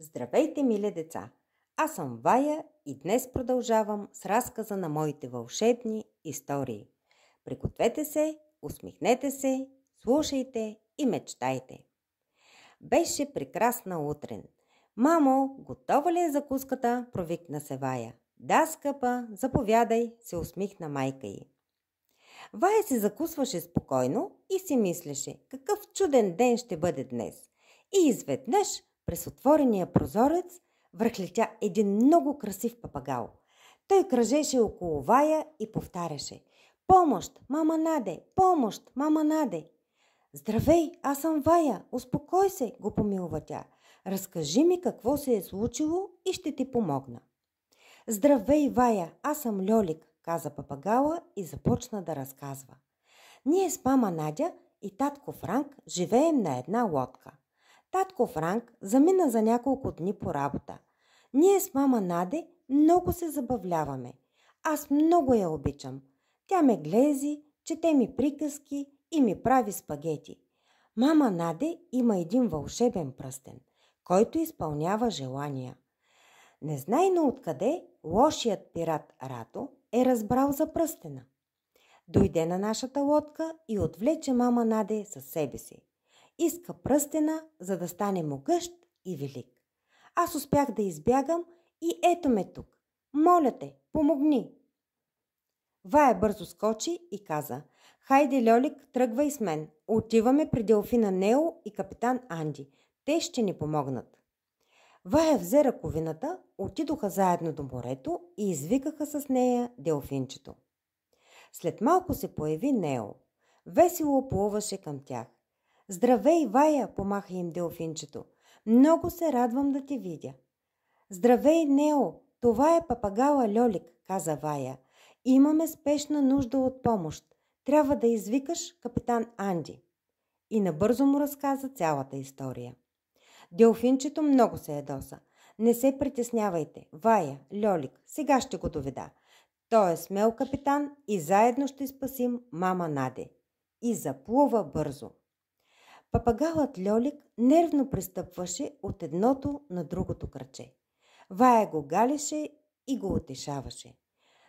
Здравейте, миле деца! Аз съм Вая и днес продължавам с разказа на моите вълшебни истории. Пригответе се, усмихнете се, слушайте и мечтайте. Беше прекрасна утрин. Мамо, готова ли е закуската? Провикна се Вая. Да, скъпа, заповядай, се усмихна майка й. Вая се закусваше спокойно и си мислеше какъв чуден ден ще бъде днес. И изведнъж през отворения прозорец връхлетя един много красив папагал. Той кръжеше около Вая и повтаряше «Помощ, мама Наде! Помощ, мама Наде!» «Здравей, аз съм Вая! Успокой се!» го помилва тя. «Разкажи ми какво се е случило и ще ти помогна!» Здравей, Вая, аз съм Льолик, каза папагала и започна да разказва. Ние с мама Надя и татко Франк живеем на една лодка. Татко Франк замина за няколко дни по работа. Ние с мама Наде много се забавляваме. Аз много я обичам. Тя ме глези, чете ми приказки и ми прави спагети. Мама Наде има един вълшебен пръстен, който изпълнява желания. Незнайно откъде лошият пират Рато е разбрал за пръстена. Дойде на нашата лодка и отвлече мама Наде със себе си иска пръстена, за да стане могъщ и велик. Аз успях да избягам и ето ме тук. Моля те, помогни! Вая бързо скочи и каза Хайде, Льолик, тръгвай с мен. Отиваме при Делфина Нео и капитан Анди. Те ще ни помогнат. Вая взе ръковината, отидоха заедно до морето и извикаха с нея Делфинчето. След малко се появи Нео. Весело плуваше към тях. Здравей, Вая, помаха им делфинчето. Много се радвам да те видя. Здравей, Нео, това е папагала Льолик, каза Вая. Имаме спешна нужда от помощ. Трябва да извикаш капитан Анди. И набързо му разказа цялата история. Делфинчето много се ядоса. Не се притеснявайте. Вая, Льолик, сега ще го доведа. Той е смел капитан и заедно ще спасим мама Наде. И заплува бързо. Папагалът Льолик нервно пристъпваше от едното на другото краче. Вая го галеше и го отешаваше.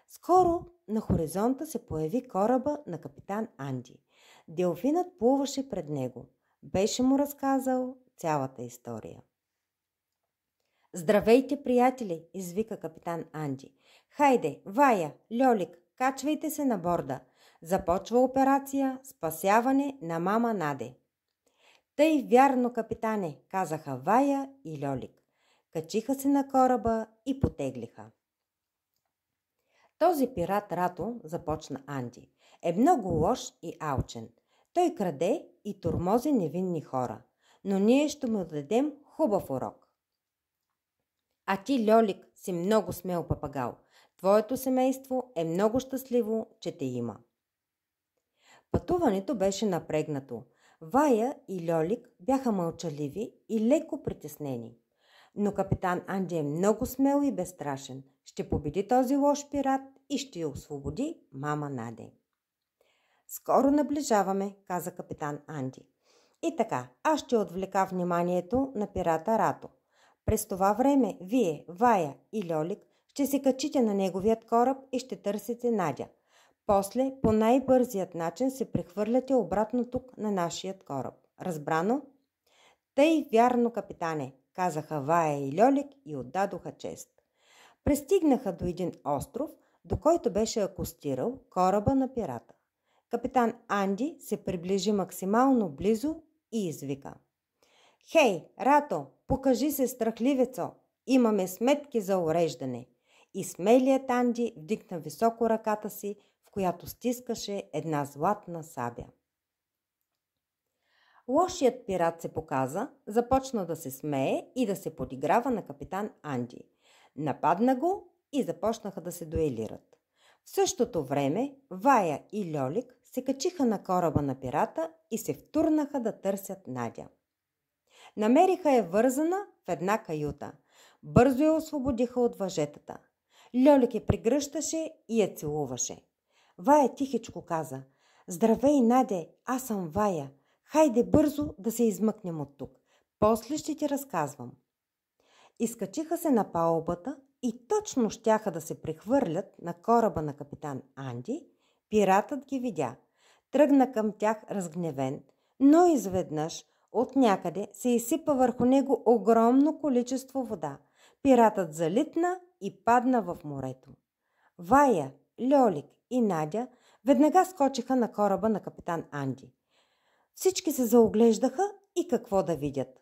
Скоро на хоризонта се появи кораба на капитан Анди. Делфинът плуваше пред него. Беше му разказал цялата история. Здравейте, приятели! извика капитан Анди. Хайде, Вая, Льолик, качвайте се на борда. Започва операция Спасяване на мама Наде. Тъй вярно, капитане, казаха Вая и Льолик. Качиха се на кораба и потеглиха. Този пират Рато, започна Анди, е много лош и алчен. Той краде и турмози невинни хора, но ние ще му дадем хубав урок. А ти, Льолик, си много смел папагал. Твоето семейство е много щастливо, че те има. Пътуването беше напрегнато – Вая и Льолик бяха мълчаливи и леко притеснени. Но капитан Анди е много смел и безстрашен. Ще победи този лош пират и ще я освободи мама Наде. Скоро наближаваме, каза капитан Анди. И така, аз ще отвлека вниманието на пирата Рато. През това време вие, Вая и Льолик ще се качите на неговият кораб и ще търсите Надя – после по най-бързият начин се прехвърляте обратно тук на нашият кораб. Разбрано? Тъй вярно, капитане, казаха Вая и Льолик и отдадоха чест. Престигнаха до един остров, до който беше акустирал кораба на пирата. Капитан Анди се приближи максимално близо и извика. Хей, Рато, покажи се страхливецо, имаме сметки за уреждане. И смелият Анди вдигна високо ръката си, която стискаше една златна сабя. Лошият пират се показа, започна да се смее и да се подиграва на капитан Анди. Нападна го и започнаха да се дуелират. В същото време Вая и Льолик се качиха на кораба на пирата и се втурнаха да търсят Надя. Намериха я вързана в една каюта. Бързо я освободиха от въжетата. Льолик я пригръщаше и я целуваше. Вая тихичко каза. Здравей, Наде, аз съм Вая. Хайде бързо да се измъкнем от тук. После ще ти разказвам. Изкачиха се на палубата и точно щяха да се прехвърлят на кораба на капитан Анди, пиратът ги видя. Тръгна към тях разгневен, но изведнъж от някъде се изсипа върху него огромно количество вода. Пиратът залитна и падна в морето. Вая, Льолик и Надя веднага скочиха на кораба на капитан Анди. Всички се заоглеждаха и какво да видят.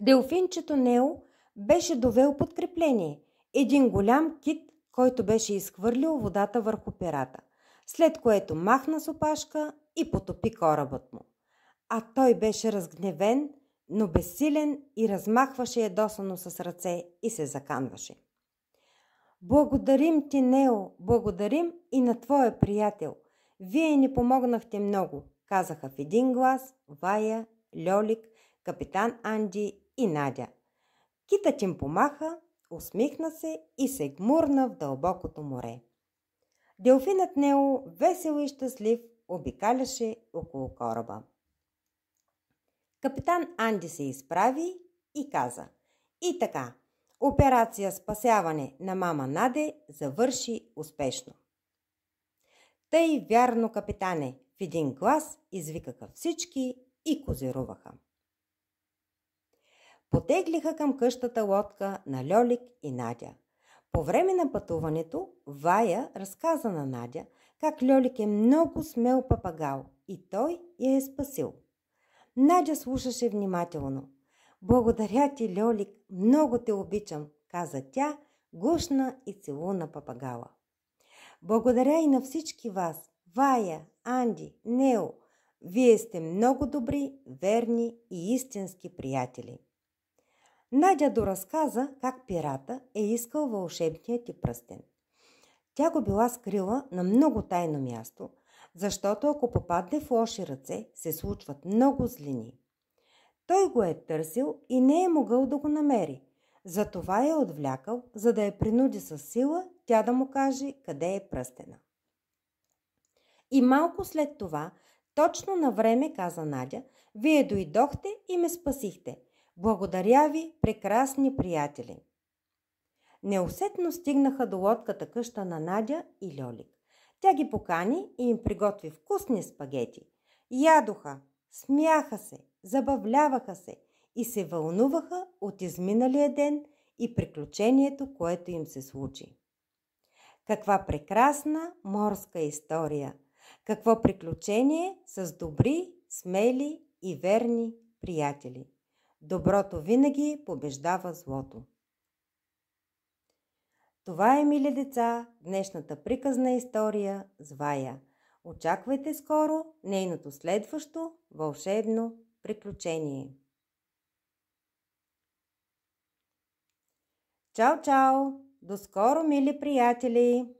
Делфинчето Нео беше довел подкрепление – един голям кит, който беше изхвърлил водата върху пирата, след което махна с опашка и потопи корабът му. А той беше разгневен, но безсилен и размахваше ядосано с ръце и се заканваше. Благодарим ти, Нео, благодарим и на твоя приятел. Вие ни помогнахте много, казаха в един глас Вая, Льолик, капитан Анди и Надя. Китът им помаха, усмихна се и се гмурна в дълбокото море. Делфинът Нео, весел и щастлив, обикаляше около кораба. Капитан Анди се изправи и каза – и така, Операция спасяване на мама Наде завърши успешно. Тъй вярно, капитане, в един глас извикаха всички и козируваха. Потеглиха към къщата лодка на Льолик и Надя. По време на пътуването Вая разказа на Надя как Льолик е много смел папагал и той я е спасил. Надя слушаше внимателно, благодаря ти, Льолик, много те обичам, каза тя, гушна и целуна папагала. Благодаря и на всички вас, Вая, Анди, Нео. Вие сте много добри, верни и истински приятели. Надя доразказа как пирата е искал вълшебният ти пръстен. Тя го била скрила на много тайно място, защото ако попадне в лоши ръце, се случват много злини – той го е търсил и не е могъл да го намери. Затова я е отвлякал, за да я принуди с сила тя да му каже къде е пръстена. И малко след това, точно на време, каза Надя, вие дойдохте и ме спасихте. Благодаря ви, прекрасни приятели! Неусетно стигнаха до лодката къща на Надя и Льолик. Тя ги покани и им приготви вкусни спагети. Ядоха, смяха се, забавляваха се и се вълнуваха от изминалия ден и приключението, което им се случи. Каква прекрасна морска история! Какво приключение с добри, смели и верни приятели! Доброто винаги побеждава злото. Това е, мили деца, днешната приказна история Звая. Очаквайте скоро нейното следващо вълшебно приключение. Чао, чао! До скоро, мили приятели!